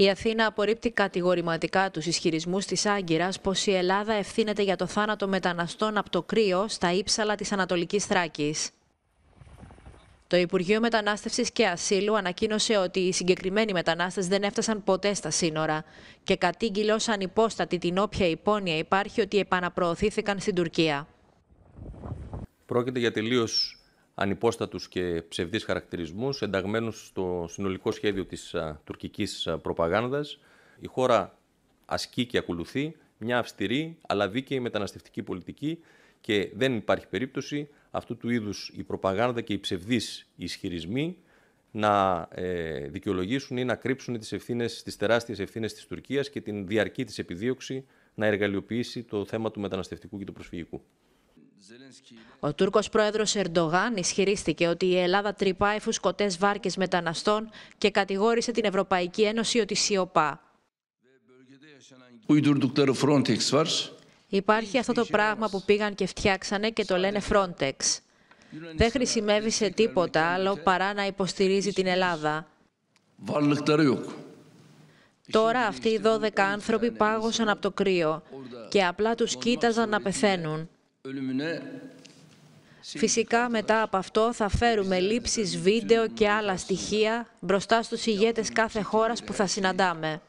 Η Αθήνα απορρίπτει κατηγορηματικά τους ισχυρισμούς της Άγκυρας πως η Ελλάδα ευθύνεται για το θάνατο μεταναστών από το κρύο στα ύψαλα της Ανατολικής Θράκης. Το Υπουργείο Μετανάστευσης και Ασύλου ανακοίνωσε ότι οι συγκεκριμένοι μετανάστες δεν έφτασαν ποτέ στα σύνορα και κατήγγειλε ω ανυπόστατη την όποια υπόνοια υπάρχει ότι επαναπροωθήθηκαν στην Τουρκία. Πρόκειται για τελείως ανυπόστατους και ψευδείς χαρακτηρισμούς ενταγμένους στο συνολικό σχέδιο της τουρκικής προπαγάνδας. Η χώρα ασκεί και ακολουθεί μια αυστηρή αλλά δίκαιη μεταναστευτική πολιτική και δεν υπάρχει περίπτωση αυτού του είδους η προπαγάνδα και οι ψευδείς ισχυρισμοί να ε, δικαιολογήσουν ή να κρύψουν τις, ευθύνες, τις τεράστιες ευθύνες της Τουρκίας και την διαρκή της επιδίωξη να εργαλειοποιήσει το θέμα του μεταναστευτικού και του προσφυγικού. Ο Τούρκος πρόεδρος Ερντογάν ισχυρίστηκε ότι η Ελλάδα τρυπάει φουσκωτές βάρκες μεταναστών και κατηγόρησε την Ευρωπαϊκή Ένωση ότι σιωπά. Υπάρχει αυτό το πράγμα που πήγαν και φτιάξανε και το λένε Frontex. Δεν χρησιμεύει σε τίποτα άλλο παρά να υποστηρίζει την Ελλάδα. Τώρα αυτοί οι 12 άνθρωποι πάγωσαν από το κρύο και απλά τους κοίταζαν να πεθαίνουν. Φυσικά μετά από αυτό θα φέρουμε λήψεις βίντεο και άλλα στοιχεία μπροστά στους ηγέτες κάθε χώρας που θα συναντάμε.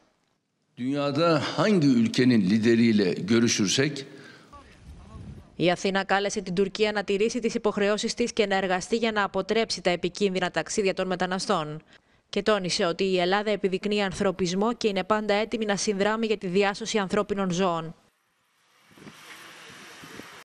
Η Αθήνα κάλεσε την Τουρκία να τηρήσει τις υποχρεώσεις της και να εργαστεί για να αποτρέψει τα επικίνδυνα ταξίδια των μεταναστών. Και τόνισε ότι η Ελλάδα επιδεικνύει ανθρωπισμό και είναι πάντα έτοιμη να συνδράμει για τη διάσωση ανθρώπινων ζώων.